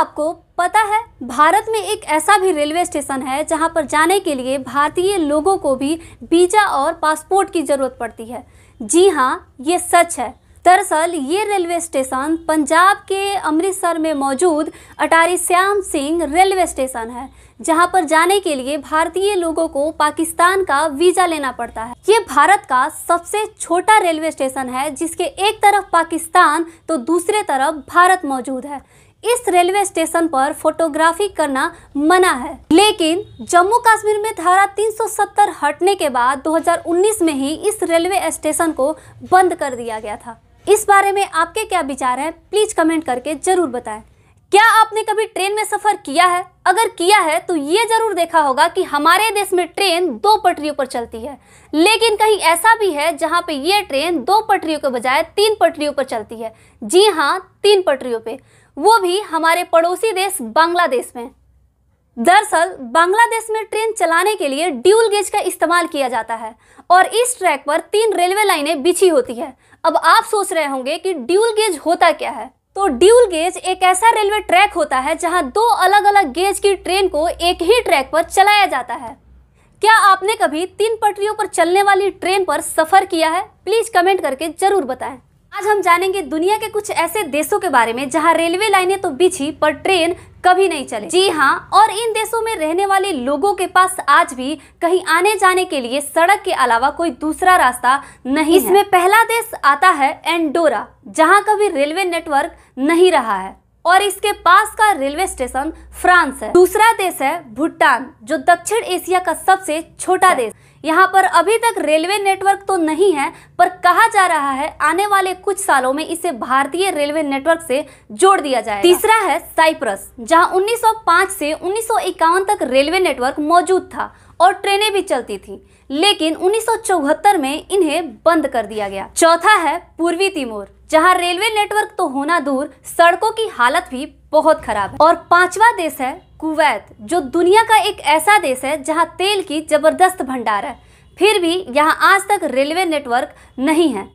आपको पता है भारत में एक ऐसा भी रेलवे स्टेशन है जहां पर जाने के लिए भारतीय लोगों को भी वीज़ा और पासपोर्ट की ज़रूरत पड़ती है जी हाँ ये सच है दरअसल ये रेलवे स्टेशन पंजाब के अमृतसर में मौजूद अटारी श्याम सिंह रेलवे स्टेशन है जहां पर जाने के लिए भारतीय लोगों को पाकिस्तान का वीज़ा लेना पड़ता है ये भारत का सबसे छोटा रेलवे स्टेशन है जिसके एक तरफ पाकिस्तान तो दूसरे तरफ भारत मौजूद है इस रेलवे स्टेशन पर फोटोग्राफी करना मना है लेकिन जम्मू कश्मीर में धारा 370 हटने के बाद 2019 में ही इस रेलवे स्टेशन को बंद कर दिया गया था इस बारे में आपके क्या विचार हैं प्लीज कमेंट करके जरूर बताएं क्या आपने कभी ट्रेन में सफर किया है अगर किया है तो ये जरूर देखा होगा कि हमारे देश में ट्रेन दो पटरियों पर चलती है लेकिन कहीं ऐसा भी है जहां पे ये ट्रेन दो पटरियों के बजाय तीन पटरियों पर चलती है जी हाँ तीन पटरियों पे वो भी हमारे पड़ोसी देश बांग्लादेश में दरअसल बांग्लादेश में ट्रेन चलाने के लिए ड्यूल गेज का इस्तेमाल किया जाता है और इस ट्रैक पर तीन रेलवे लाइनें बिछी होती है अब आप सोच रहे होंगे कि ड्यूल गेज होता क्या है तो ड्यूल गेज एक ऐसा रेलवे ट्रैक होता है जहां दो अलग अलग गेज की ट्रेन को एक ही ट्रैक पर चलाया जाता है क्या आपने कभी तीन पटरियों पर चलने वाली ट्रेन पर सफ़र किया है प्लीज़ कमेंट करके ज़रूर बताएं आज हम जानेंगे दुनिया के कुछ ऐसे देशों के बारे में जहां रेलवे लाइनें तो बिछी पर ट्रेन कभी नहीं चले जी हाँ और इन देशों में रहने वाले लोगों के पास आज भी कहीं आने जाने के लिए सड़क के अलावा कोई दूसरा रास्ता नहीं इसमें पहला देश आता है एंडोरा जहाँ कभी रेलवे नेटवर्क नहीं रहा है और इसके पास का रेलवे स्टेशन फ्रांस है दूसरा देश है भूटान जो दक्षिण एशिया का सबसे छोटा अच्छा। देश यहाँ पर अभी तक रेलवे नेटवर्क तो नहीं है पर कहा जा रहा है आने वाले कुछ सालों में इसे भारतीय रेलवे नेटवर्क से जोड़ दिया जाए तीसरा है साइप्रस जहाँ 1905 से उन्नीस तक रेलवे नेटवर्क मौजूद था और ट्रेनें भी चलती थी लेकिन उन्नीस में इन्हें बंद कर दिया गया चौथा है पूर्वी तिमोर जहां रेलवे नेटवर्क तो होना दूर सड़कों की हालत भी बहुत खराब है और पांचवा देश है कुवैत जो दुनिया का एक ऐसा देश है जहां तेल की जबरदस्त भंडार है फिर भी यहाँ आज तक रेलवे नेटवर्क नहीं है